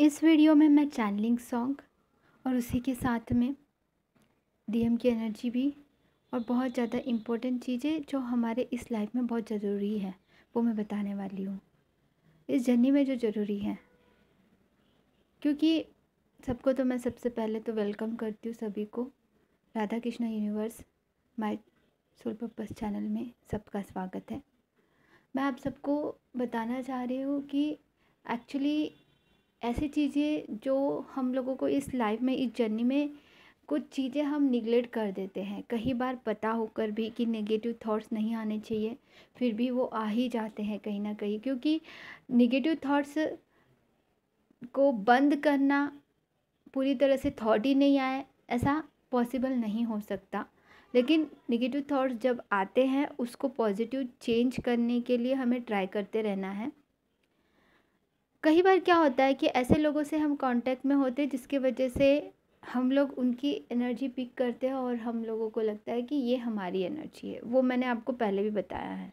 इस वीडियो में मैं चैनलिंग सॉन्ग और उसी के साथ में डीएम की एनर्जी भी और बहुत ज़्यादा इम्पोर्टेंट चीज़ें जो हमारे इस लाइफ में बहुत ज़रूरी है वो मैं बताने वाली हूँ इस जर्नी में जो ज़रूरी है क्योंकि सबको तो मैं सबसे पहले तो वेलकम करती हूँ सभी को Radha Krishna universe my soul purpose channel में सबका स्वागत है मैं आप सबको बताना चाह रही हूँ कि एक्चुअली ऐसी चीज़ें जो हम लोगों को इस लाइफ में इस जर्नी में कुछ चीज़ें हम निगलेक्ट कर देते हैं कई बार पता होकर भी कि नेगेटिव थॉट्स नहीं आने चाहिए फिर भी वो आ ही जाते हैं कहीं ना कहीं क्योंकि नेगेटिव थॉट्स को बंद करना पूरी तरह से थॉट ही नहीं आए ऐसा पॉसिबल नहीं हो सकता लेकिन नेगेटिव थॉट्स जब आते हैं उसको पॉजिटिव चेंज करने के लिए हमें ट्राई करते रहना है कई बार क्या होता है कि ऐसे लोगों से हम कांटेक्ट में होते हैं जिसके वजह से हम लोग उनकी एनर्जी पिक करते हैं और हम लोगों को लगता है कि ये हमारी एनर्जी है वो मैंने आपको पहले भी बताया है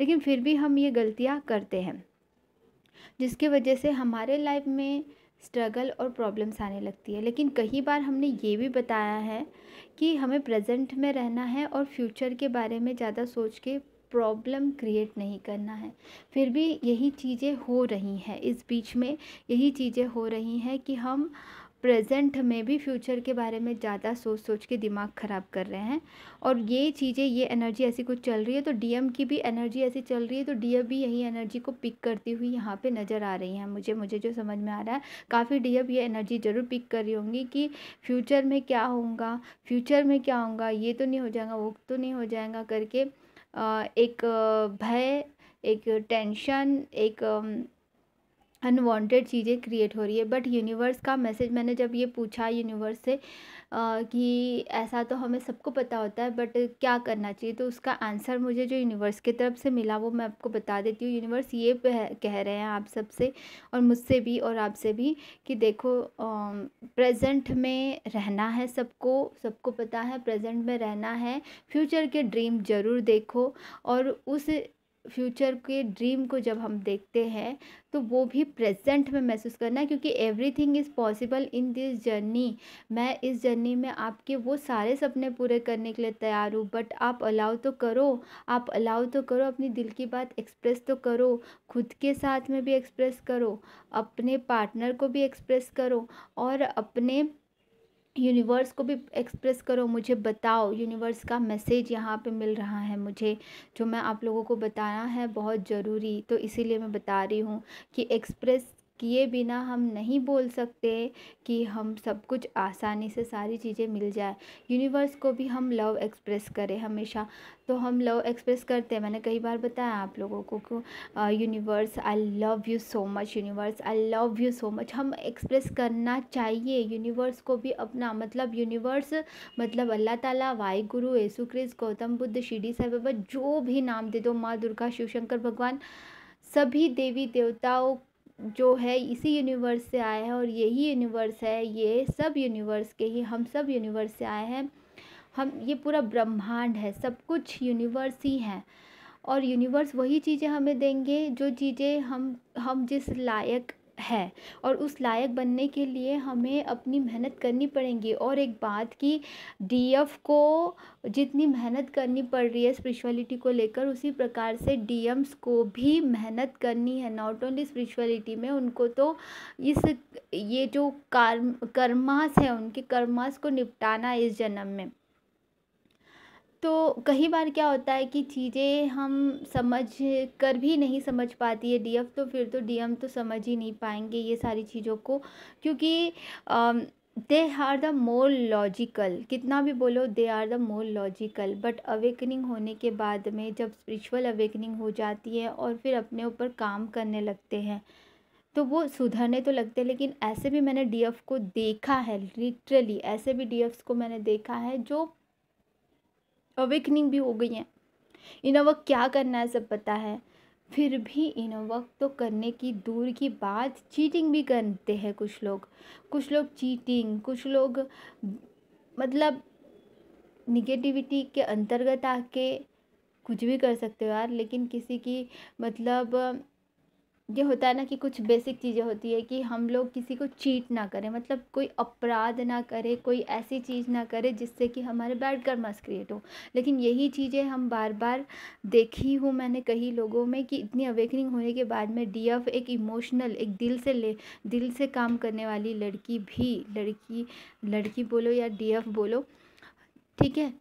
लेकिन फिर भी हम ये गलतियाँ करते हैं जिसकी वजह से हमारे लाइफ में स्ट्रगल और प्रॉब्लम्स आने लगती है लेकिन कई बार हमने ये भी बताया है कि हमें प्रेजेंट में रहना है और फ्यूचर के बारे में ज़्यादा सोच के प्रॉब्लम क्रिएट नहीं करना है फिर भी यही चीज़ें हो रही हैं इस बीच में यही चीज़ें हो रही हैं कि हम प्रेजेंट में भी फ्यूचर के बारे में ज़्यादा सोच सोच के दिमाग ख़राब कर रहे हैं और ये चीज़ें ये एनर्जी ऐसी कुछ चल रही है तो डीएम की भी एनर्जी ऐसी चल रही है तो डीएम भी यही एनर्जी को पिक करती हुई यहाँ पे नज़र आ रही हैं मुझे मुझे जो समझ में आ रहा है काफ़ी डीएम ये एनर्जी ज़रूर पिक कर रही होंगी कि फ्यूचर में क्या होगा फ्यूचर में क्या होगा ये तो नहीं हो जाएगा वो तो नहीं हो जाएगा करके एक भय एक टेंशन एक अनवांटेड चीज़ें क्रिएट हो रही है बट यूनिवर्स का मैसेज मैंने जब ये पूछा यूनिवर्स से आ, कि ऐसा तो हमें सबको पता होता है बट क्या करना चाहिए तो उसका आंसर मुझे जो यूनिवर्स की तरफ से मिला वो मैं आपको बता देती हूँ यूनिवर्स ये कह रहे हैं आप सबसे और मुझसे भी और आपसे भी कि देखो प्रेजेंट में रहना है सबको सबको पता है प्रेजेंट में रहना है फ्यूचर के ड्रीम ज़रूर देखो और उस फ्यूचर के ड्रीम को जब हम देखते हैं तो वो भी प्रेजेंट में महसूस करना क्योंकि everything is possible in this journey मैं इस जर्नी में आपके वो सारे सपने पूरे करने के लिए तैयार हूँ बट आप अलाउ तो करो आप अलाउ तो करो अपनी दिल की बात एक्सप्रेस तो करो खुद के साथ में भी एक्सप्रेस करो अपने पार्टनर को भी एक्सप्रेस करो और अपने यूनिवर्स को भी एक्सप्रेस करो मुझे बताओ यूनिवर्स का मैसेज यहाँ पे मिल रहा है मुझे जो मैं आप लोगों को बताना है बहुत ज़रूरी तो इसीलिए मैं बता रही हूँ कि एक्सप्रेस किए बिना हम नहीं बोल सकते कि हम सब कुछ आसानी से सारी चीज़ें मिल जाए यूनिवर्स को भी हम लव एक्सप्रेस करें हमेशा तो हम लव एक्सप्रेस करते हैं मैंने कई बार बताया आप लोगों को universe I love you so much universe I love you so much हम एक्सप्रेस करना चाहिए यूनिवर्स को भी अपना मतलब यूनिवर्स मतलब अल्लाह ताला वाई गुरु येसु क्रिस्ट गौतम बुद्ध शिडी साहब बाबा जो भी नाम दे दो माँ दुर्गा शिवशंकर भगवान सभी देवी देवताओं जो है इसी यूनिवर्स से आया है और यही यूनिवर्स है ये सब यूनिवर्स के ही हम सब यूनिवर्स से आए हैं हम ये पूरा ब्रह्मांड है सब कुछ यूनिवर्स ही है और यूनिवर्स वही चीज़ें हमें देंगे जो चीज़ें हम हम जिस लायक है और उस लायक बनने के लिए हमें अपनी मेहनत करनी पड़ेगी और एक बात कि डीएफ को जितनी मेहनत करनी पड़ रही है स्पिरिचुअलिटी को लेकर उसी प्रकार से डीएम्स को भी मेहनत करनी है नॉट ओनली स्पिरिचुअलिटी में उनको तो इस ये जो कर्म कर्मास है उनके कर्मास को निपटाना इस जन्म में तो कई बार क्या होता है कि चीज़ें हम समझ कर भी नहीं समझ पाती है डीएफ तो फिर तो डीएम तो समझ ही नहीं पाएंगे ये सारी चीज़ों को क्योंकि they are the more logical कितना भी बोलो they are the more logical but awakening होने के बाद में जब स्पिरिचुअल अवेकनिंग हो जाती है और फिर अपने ऊपर काम करने लगते हैं तो वो सुधरने तो लगते हैं लेकिन ऐसे भी मैंने डीएफ को देखा है लिटरली ऐसे भी डीएफ्स को मैंने देखा है जो अवेकनिंग भी हो गई है इनोवा क्या करना है सब पता है फिर भी इनोवा तो करने की दूर की बात चीटिंग भी करते हैं कुछ लोग कुछ लोग चीटिंग कुछ लोग मतलब निगेटिविटी के अंतर्गत आके कुछ भी कर सकते हो यार लेकिन किसी की मतलब ये होता है ना कि कुछ बेसिक चीज़ें होती है कि हम लोग किसी को चीट ना करें मतलब कोई अपराध ना करे कोई ऐसी चीज़ ना करे जिससे कि हमारे बैड कर्मास क्रिएट हो लेकिन यही चीज़ें हम बार बार देखी हूँ मैंने कई लोगों में कि इतनी अवेकनिंग होने के बाद में डी एफ एक इमोशनल एक दिल से ले दिल से काम करने वाली लड़की भी लड़की लड़की बोलो या डी एफ बोलो ठीक है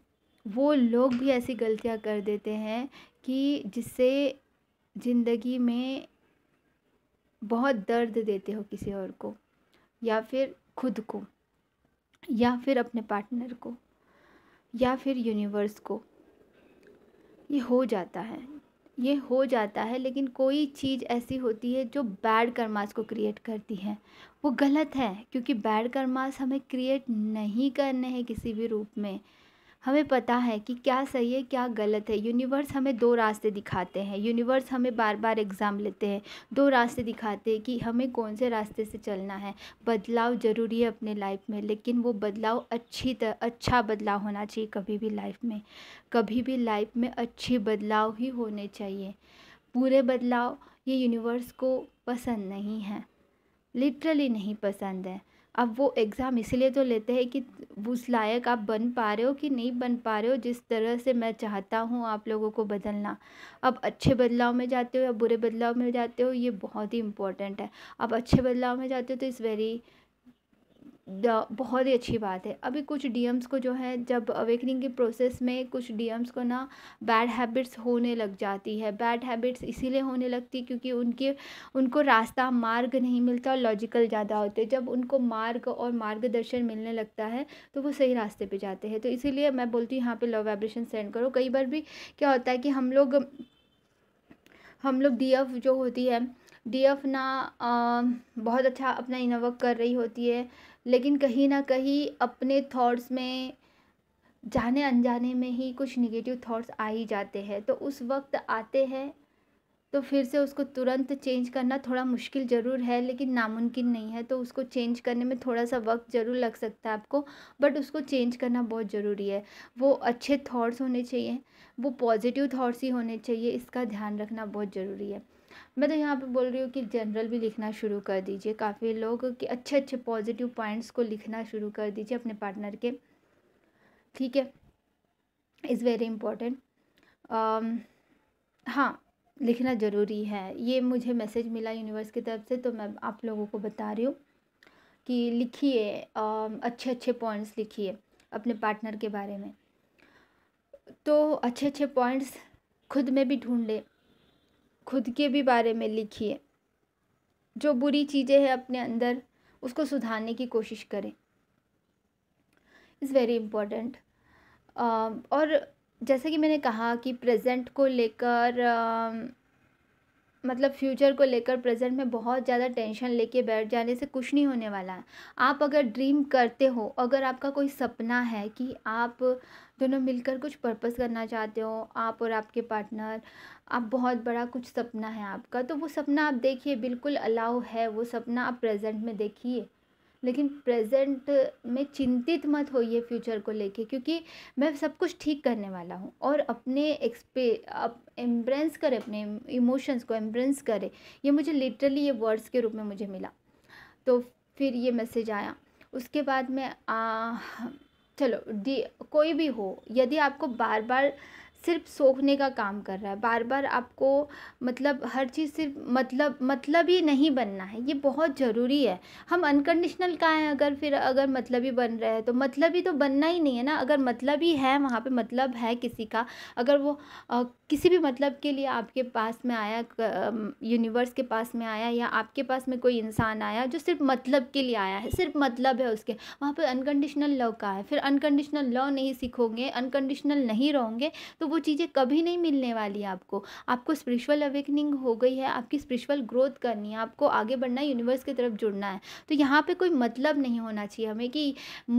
वो लोग भी ऐसी गलतियाँ कर देते हैं कि जिससे ज़िंदगी में बहुत दर्द देते हो किसी और को या फिर खुद को या फिर अपने पार्टनर को या फिर यूनिवर्स को ये हो जाता है ये हो जाता है लेकिन कोई चीज़ ऐसी होती है जो बैड कर्मास को क्रिएट करती है वो गलत है क्योंकि बैड कर्मास हमें क्रिएट नहीं करने हैं किसी भी रूप में हमें पता है कि क्या सही है क्या गलत है यूनिवर्स हमें दो रास्ते दिखाते हैं यूनिवर्स हमें बार बार एग्ज़ाम लेते हैं दो रास्ते दिखाते हैं कि हमें कौन से रास्ते से चलना है बदलाव ज़रूरी है अपने लाइफ में लेकिन वो बदलाव अच्छी तरह अच्छा बदलाव होना चाहिए कभी भी लाइफ में कभी भी लाइफ में अच्छे बदलाव ही होने चाहिए पूरे बदलाव ये यूनिवर्स को पसंद नहीं है लिटरली नहीं पसंद है अब वो एग्ज़ाम इसीलिए तो लेते हैं कि उस लायक आप बन पा रहे हो कि नहीं बन पा रहे हो जिस तरह से मैं चाहता हूँ आप लोगों को बदलना अब अच्छे बदलाव में जाते हो या बुरे बदलाव में जाते हो ये बहुत ही इंपॉर्टेंट है अब अच्छे बदलाव में जाते हो तो इस वेरी बहुत ही अच्छी बात है अभी कुछ डीएम्स को जो है जब अवेकनिंग की प्रोसेस में कुछ डीएम्स को ना बैड हैबिट्स होने लग जाती है बैड हैबिट्स इसीलिए होने लगती क्योंकि उनके उनको रास्ता मार्ग नहीं मिलता और लॉजिकल ज़्यादा होते जब उनको मार्ग और मार्गदर्शन मिलने लगता है तो वो सही रास्ते पर जाते हैं तो इसीलिए मैं बोलती हूँ यहाँ पर लव वाइब्रेशन सेंड करो कई बार भी क्या होता है कि हम लोग हम लोग डी एफ जो होती है डी एफ ना आ, बहुत अच्छा अपना इनोवक कर रही होती है लेकिन कहीं ना कहीं अपने थॉट्स में जाने अनजाने में ही कुछ निगेटिव थॉट्स आ ही जाते हैं तो उस वक्त आते हैं तो फिर से उसको तुरंत चेंज करना थोड़ा मुश्किल ज़रूर है लेकिन नामुमकिन नहीं है तो उसको चेंज करने में थोड़ा सा वक्त ज़रूर लग सकता है आपको बट उसको चेंज करना बहुत ज़रूरी है वो अच्छे थॉट्स होने चाहिए वो पॉजिटिव थॉट्स ही होने चाहिए इसका ध्यान रखना बहुत ज़रूरी है मैं तो यहाँ पे बोल रही हूँ कि जनरल भी लिखना शुरू कर दीजिए काफ़ी लोग के अच्छे अच्छे पॉजिटिव पॉइंट्स को लिखना शुरू कर दीजिए अपने पार्टनर के ठीक है इज़ वेरी इम्पोर्टेंट हाँ लिखना ज़रूरी है ये मुझे मैसेज मिला यूनिवर्स की तरफ से तो मैं आप लोगों को बता रही हूँ कि लिखिए अच्छे अच्छे पॉइंट्स लिखिए अपने पार्टनर के बारे में तो अच्छे अच्छे पॉइंट्स खुद में भी ढूंढें खुद के भी बारे में लिखिए जो बुरी चीज़ें हैं अपने अंदर उसको सुधारने की कोशिश करें इज़ वेरी इम्पोर्टेंट और जैसा कि मैंने कहा कि प्रेजेंट को लेकर मतलब फ्यूचर को लेकर प्रेजेंट में बहुत ज़्यादा टेंशन लेके बैठ जाने से कुछ नहीं होने वाला है आप अगर ड्रीम करते हो अगर आपका कोई सपना है कि आप दोनों मिलकर कुछ पर्पस करना चाहते हो आप और आपके पार्टनर आप बहुत बड़ा कुछ सपना है आपका तो वो सपना आप देखिए बिल्कुल अलाउ है वो सपना आप प्रेजेंट में देखिए लेकिन प्रेजेंट में चिंतित मत होइए फ्यूचर को लेके क्योंकि मैं सब कुछ ठीक करने वाला हूँ और अपने एक्सपे अप एम्ब्रेंस करें अपने इमोशंस को एम्ब्रेंस करें ये मुझे लिटरली ये वर्ड्स के रूप में मुझे मिला तो फिर ये मैसेज आया उसके बाद में आ, चलो डी कोई भी हो यदि आपको बार बार सिर्फ सोखने का काम कर रहा है बार बार आपको मतलब हर चीज़ सिर्फ मतलब मतलब ही नहीं बनना है ये बहुत ज़रूरी है हम अनकंडीशनल का हैं अगर फिर अगर मतलब ही बन रहे हैं तो मतलब ही तो बनना ही नहीं है ना अगर मतलब ही है वहाँ पे मतलब है किसी का अगर वो आ, किसी भी मतलब के लिए आपके पास में आया यूनिवर्स के पास में आया या आपके पास में कोई इंसान आया जो सिर्फ मतलब के लिए आया है सिर्फ मतलब है उसके वहाँ पर अनकंडीशनल लव का है फिर अनकंडीशनल लव नहीं सीखोगे अनकंडीशनल नहीं रहोगे तो वो चीज़ें कभी नहीं मिलने वाली आपको आपको स्पिरिचुअल अवेकनिंग हो गई है आपकी स्पिरिचुअल ग्रोथ करनी है आपको आगे बढ़ना है यूनिवर्स की तरफ जुड़ना है तो यहाँ पे कोई मतलब नहीं होना चाहिए हमें कि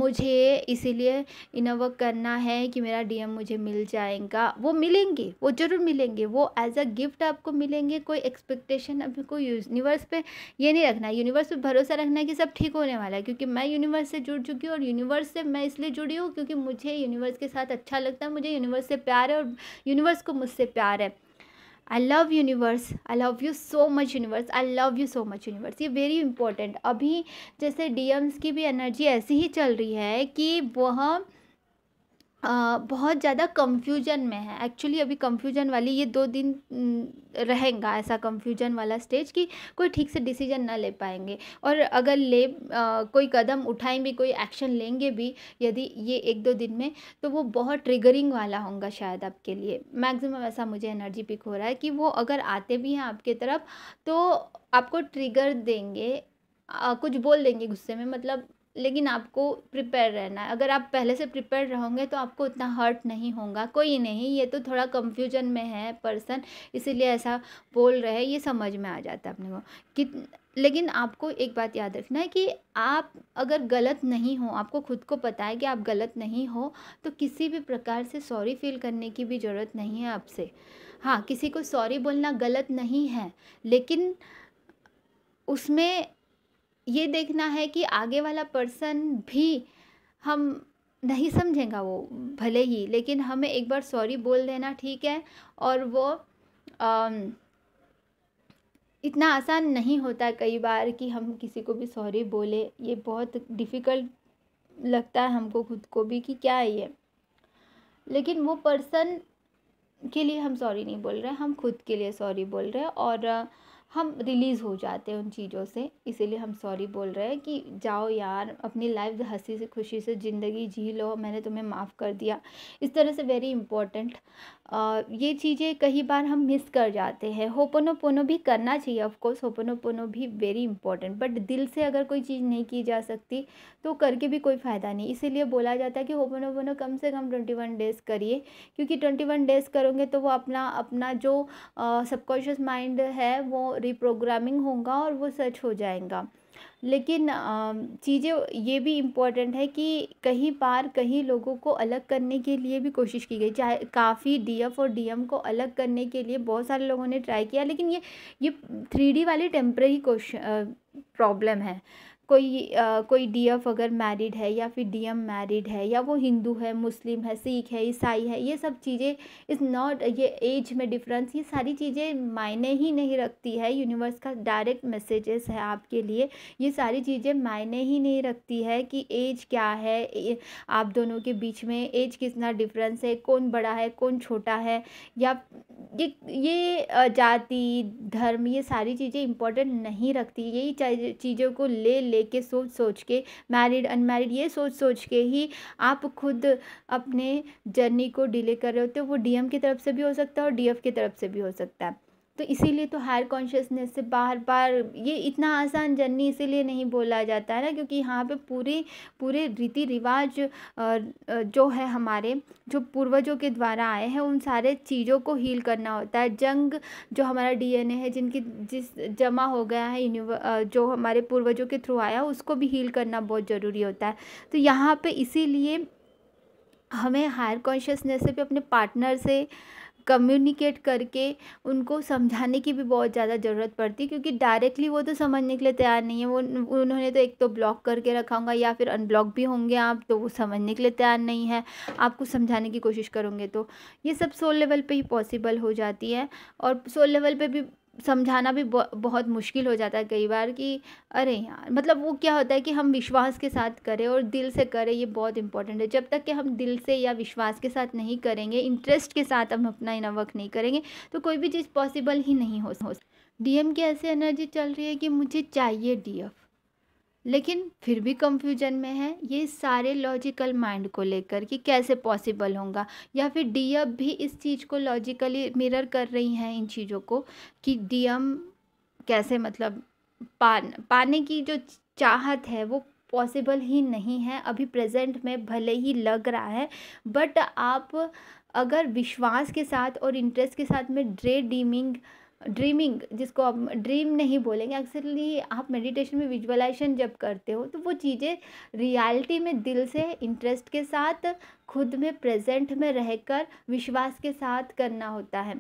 मुझे इसीलिए इनवर्क करना है कि मेरा डीएम मुझे मिल जाएगा वो मिलेंगे वो ज़रूर मिलेंगे वो एज अ गिफ्ट आपको मिलेंगे कोई एक्सपेक्टेशन आपको यूनिवर्स पर ये नहीं रखना है यूनिवर्स पर भरोसा रखना है कि सब ठीक होने वाला है क्योंकि मैं यूनिवर्स से जुड़ चुकी हूँ और यूनिवर्स से मैं इसलिए जुड़ी हूँ क्योंकि मुझे यूनिवर्स के साथ अच्छा लगता है मुझे यूनिवर्स से प्यार है और यूनिवर्स को मुझसे प्यार है I love universe I love you so much universe I love you so much universe ये वेरी इंपॉर्टेंट अभी जैसे डीएम्स की भी एनर्जी ऐसी ही चल रही है कि वह बहुत ज़्यादा कंफ्यूजन में है एक्चुअली अभी कंफ्यूजन वाली ये दो दिन रहेगा ऐसा कंफ्यूजन वाला स्टेज कि कोई ठीक से डिसीजन ना ले पाएंगे और अगर ले आ, कोई कदम भी कोई एक्शन लेंगे भी यदि ये एक दो दिन में तो वो बहुत ट्रिगरिंग वाला होगा शायद आपके लिए मैक्सिमम ऐसा मुझे एनर्जी पिक हो रहा है कि वो अगर आते भी हैं आपके तरफ तो आपको ट्रिगर देंगे आ, कुछ बोल देंगे गुस्से में मतलब लेकिन आपको प्रिपेयर रहना है अगर आप पहले से प्रिपेयर रहोगे तो आपको उतना हर्ट नहीं होगा कोई नहीं ये तो थोड़ा कंफ्यूजन में है पर्सन इसीलिए ऐसा बोल रहे ये समझ में आ जाता है अपने को कि लेकिन आपको एक बात याद रखना है कि आप अगर गलत नहीं हो आपको खुद को पता है कि आप गलत नहीं हो तो किसी भी प्रकार से सॉरी फील करने की भी ज़रूरत नहीं है आपसे हाँ किसी को सॉरी बोलना गलत नहीं है लेकिन उसमें ये देखना है कि आगे वाला पर्सन भी हम नहीं समझेगा वो भले ही लेकिन हमें एक बार सॉरी बोल देना ठीक है और वो आ, इतना आसान नहीं होता कई बार कि हम किसी को भी सॉरी बोले ये बहुत डिफ़िकल्ट लगता है हमको खुद को भी कि क्या है ये लेकिन वो पर्सन के लिए हम सॉरी नहीं बोल रहे हम खुद के लिए सॉरी बोल रहे हैं और हम रिलीज़ हो जाते हैं उन चीज़ों से इसीलिए हम सॉरी बोल रहे हैं कि जाओ यार अपनी लाइफ हंसी से खुशी से ज़िंदगी जी लो मैंने तुम्हें माफ़ कर दिया इस तरह से वेरी इम्पोर्टेंट ये चीज़ें कई बार हम मिस कर जाते हैं होपनो पोनो भी करना चाहिए ऑफकोर्स होपनो पोनो भी वेरी इंपॉर्टेंट बट दिल से अगर कोई चीज़ नहीं की जा सकती तो करके भी कोई फ़ायदा नहीं इसीलिए बोला जाता है कि होपनो पोनो कम से कम ट्वेंटी वन डेज़ करिए क्योंकि ट्वेंटी वन डेज़ करोगे तो वो अपना अपना जो सबकॉन्शियस माइंड है वो रिप्रोग्रामिंग होगा और वो सर्च हो जाएगा लेकिन चीज़ें ये भी इम्पोर्टेंट है कि कहीं बार कहीं लोगों को अलग करने के लिए भी कोशिश की गई चाहे काफ़ी डीएफ और डीएम को अलग करने के लिए बहुत सारे लोगों ने ट्राई किया लेकिन ये ये थ्री वाली टेम्प्रेरी क्वेश्चन प्रॉब्लम है कोई आ, कोई डीएफ अगर मैरिड है या फिर डीएम मैरिड है या वो हिंदू है मुस्लिम है सिख है ईसाई है ये सब चीज़ें इस नॉट ये एज में डिफरेंस ये सारी चीज़ें मायने ही नहीं रखती है यूनिवर्स का डायरेक्ट मैसेजेस है आपके लिए ये सारी चीज़ें मायने ही नहीं रखती है कि एज क्या है आप दोनों के बीच में एज कितना डिफरेंस है कौन बड़ा है कौन छोटा है या ये ये जाति धर्म ये सारी चीज़ें इंपॉर्टेंट नहीं रखती यही चीज़ों को ले ले लेके सोच सोच के मैरिड अनमैरिड ये सोच सोच के ही आप खुद अपने जर्नी को डिले कर रहे होते हो वो डीएम की तरफ से भी हो सकता है और डीएफ की तरफ से भी हो सकता है तो इसीलिए तो हायर कॉन्शियसनेस से बार बार ये इतना आसान जर्नी इसीलिए नहीं बोला जाता है ना क्योंकि यहाँ पे पूरे पूरे रीति रिवाज जो है हमारे जो पूर्वजों के द्वारा आए हैं उन सारे चीज़ों को हील करना होता है जंग जो हमारा डीएनए है जिनकी जिस जमा हो गया है जो हमारे पूर्वजों के थ्रू आया उसको भी हील करना बहुत ज़रूरी होता है तो यहाँ पर इसीलिए हमें हायर कॉन्शियसनेस से भी अपने पार्टनर से कम्युनिकेट करके उनको समझाने की भी बहुत ज़्यादा ज़रूरत पड़ती है क्योंकि डायरेक्टली वो तो समझने के लिए तैयार नहीं है वो उन्होंने तो एक तो ब्लॉक करके रखा होगा या फिर अनब्लॉक भी होंगे आप तो वो समझने के लिए तैयार नहीं है आपको समझाने की कोशिश करोगे तो ये सब सोल लेवल पर ही पॉसिबल हो जाती है और सोल लेवल पर भी समझाना भी बहुत मुश्किल हो जाता है कई बार कि अरे यार मतलब वो क्या होता है कि हम विश्वास के साथ करें और दिल से करें ये बहुत इंपॉर्टेंट है जब तक कि हम दिल से या विश्वास के साथ नहीं करेंगे इंटरेस्ट के साथ हम अपना वर्क नहीं करेंगे तो कोई भी चीज़ पॉसिबल ही नहीं हो डी एम की ऐसी एनर्जी चल रही है कि मुझे चाहिए डी एफ लेकिन फिर भी कंफ्यूजन में है ये सारे लॉजिकल माइंड को लेकर कि कैसे पॉसिबल होगा या फिर डीएम भी इस चीज़ को लॉजिकली मिरर कर रही हैं इन चीज़ों को कि डीएम कैसे मतलब पा पाने की जो चाहत है वो पॉसिबल ही नहीं है अभी प्रेजेंट में भले ही लग रहा है बट आप अगर विश्वास के साथ और इंटरेस्ट के साथ में ड्रे डीमिंग ड्रीमिंग जिसको आप ड्रीम नहीं बोलेंगे एक्चुअली आप मेडिटेशन में विजुअलाइजेशन जब करते हो तो वो चीज़ें रियलिटी में दिल से इंटरेस्ट के साथ खुद में प्रेजेंट में रहकर विश्वास के साथ करना होता है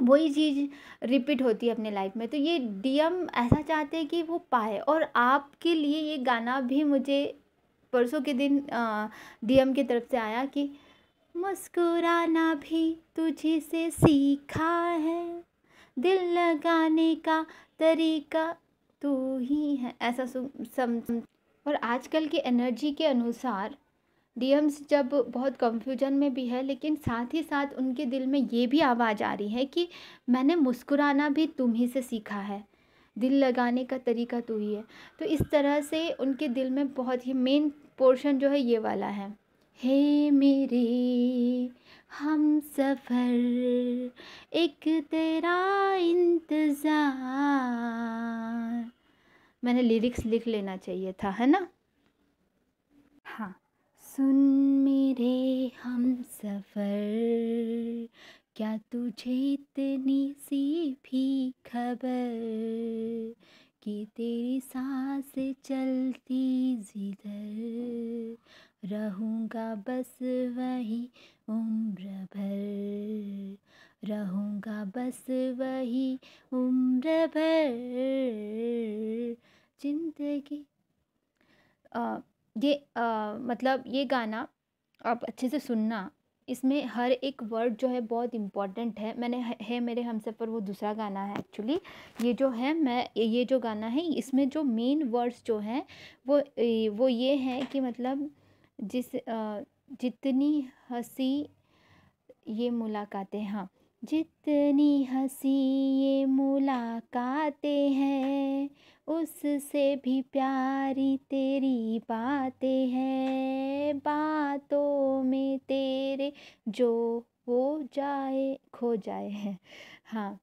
वही चीज़ रिपीट होती है अपने लाइफ में तो ये डीएम ऐसा चाहते हैं कि वो पाए और आपके लिए ये गाना भी मुझे परसों के दिन डीएम की तरफ से आया कि मुस्कुराना भी तुझे से सीखा है दिल लगाने का तरीका तू तो ही है ऐसा सम और आजकल की एनर्जी के अनुसार डीएम्स जब बहुत कंफ्यूजन में भी है लेकिन साथ ही साथ उनके दिल में ये भी आवाज़ आ रही है कि मैंने मुस्कुराना भी तुम ही से सीखा है दिल लगाने का तरीका तू तो ही है तो इस तरह से उनके दिल में बहुत ही मेन पोर्शन जो है ये वाला है हे मेरे हम सफ़र एक तेरा इंतज़ार मैंने लिरिक्स लिख लेना चाहिए था है ना हाँ सुन मेरे हम सफ़र क्या तुझे इतनी सी भी खबर कि तेरी सांस चलती जिधर रहूँगा बस वही उम्र भर रहूँगा बस वही उम्र भर जिंदगी ये आ, मतलब ये गाना आप अच्छे से सुनना इसमें हर एक वर्ड जो है बहुत इम्पॉर्टेंट है मैंने है मेरे हमसे पर वो दूसरा गाना है एक्चुअली ये जो है मैं ये जो गाना है इसमें जो मेन वर्ड्स जो हैं वो वो ये हैं कि मतलब जिस जितनी हंसी ये मुलाकातें हाँ जितनी हंसी ये मुलाकातें हैं उससे भी प्यारी तेरी बातें हैं बातों में तेरे जो वो जाए खो जाए हैं हाँ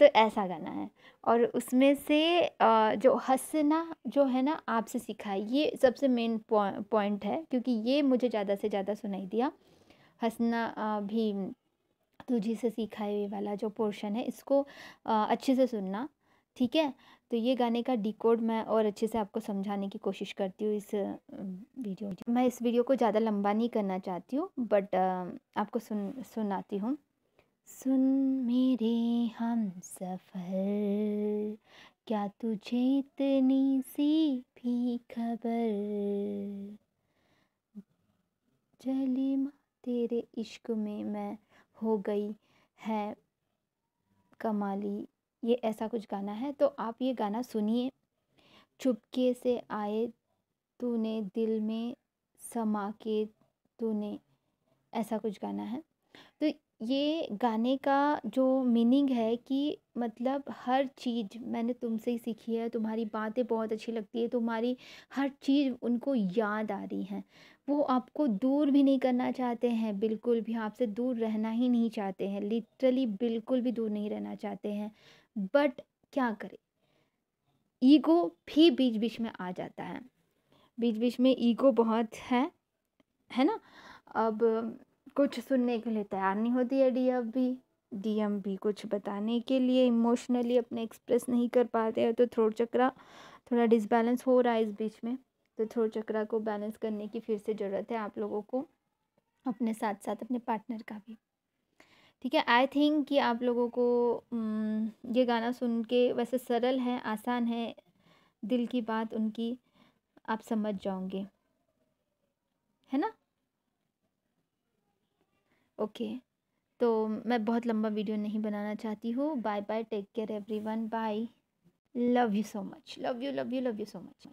तो ऐसा गाना है और उसमें से जो हंसना जो है ना आपसे सीखा है ये सबसे मेन पॉइंट है क्योंकि ये मुझे ज़्यादा से ज़्यादा सुनाई दिया हंसना भी तुझी से सीखा है ये वाला जो पोर्शन है इसको अच्छे से सुनना ठीक है तो ये गाने का डिकोड मैं और अच्छे से आपको समझाने की कोशिश करती हूँ इस वीडियो में मैं इस वीडियो को ज़्यादा लंबा नहीं करना चाहती हूँ बट आपको सुन सुनाती हूँ सुन मेरे हम सफ़र क्या तुझे इतनी सी भी खबर चली माँ तेरे इश्क में मैं हो गई है कमाली ये ऐसा कुछ गाना है तो आप ये गाना सुनिए चुपके से आए तूने दिल में समा के तूने ऐसा कुछ गाना है तो ये गाने का जो मीनिंग है कि मतलब हर चीज़ मैंने तुमसे ही सीखी है तुम्हारी बातें बहुत अच्छी लगती है तुम्हारी हर चीज़ उनको याद आ रही हैं वो आपको दूर भी नहीं करना चाहते हैं बिल्कुल भी आपसे दूर रहना ही नहीं चाहते हैं लिटरली बिल्कुल भी दूर नहीं रहना चाहते हैं बट क्या करें ईगो भी बीच बीच में आ जाता है बीच बीच में ईगो बहुत है है ना अब कुछ सुनने के लिए तैयार नहीं होती है डी भी डीएम भी कुछ बताने के लिए इमोशनली अपने एक्सप्रेस नहीं कर पाते हैं तो थ्रोट चक्रा थोड़ा डिसबैलेंस हो रहा है इस बीच में तो थ्रोट चक्रा को बैलेंस करने की फिर से ज़रूरत है आप लोगों को अपने साथ साथ अपने पार्टनर का भी ठीक है आई थिंक कि आप लोगों को ये गाना सुन के वैसे सरल है आसान है दिल की बात उनकी आप समझ जाओगे है ना ओके तो मैं बहुत लंबा वीडियो नहीं बनाना चाहती हूँ bye bye take care everyone bye love you so much love you love you love you so much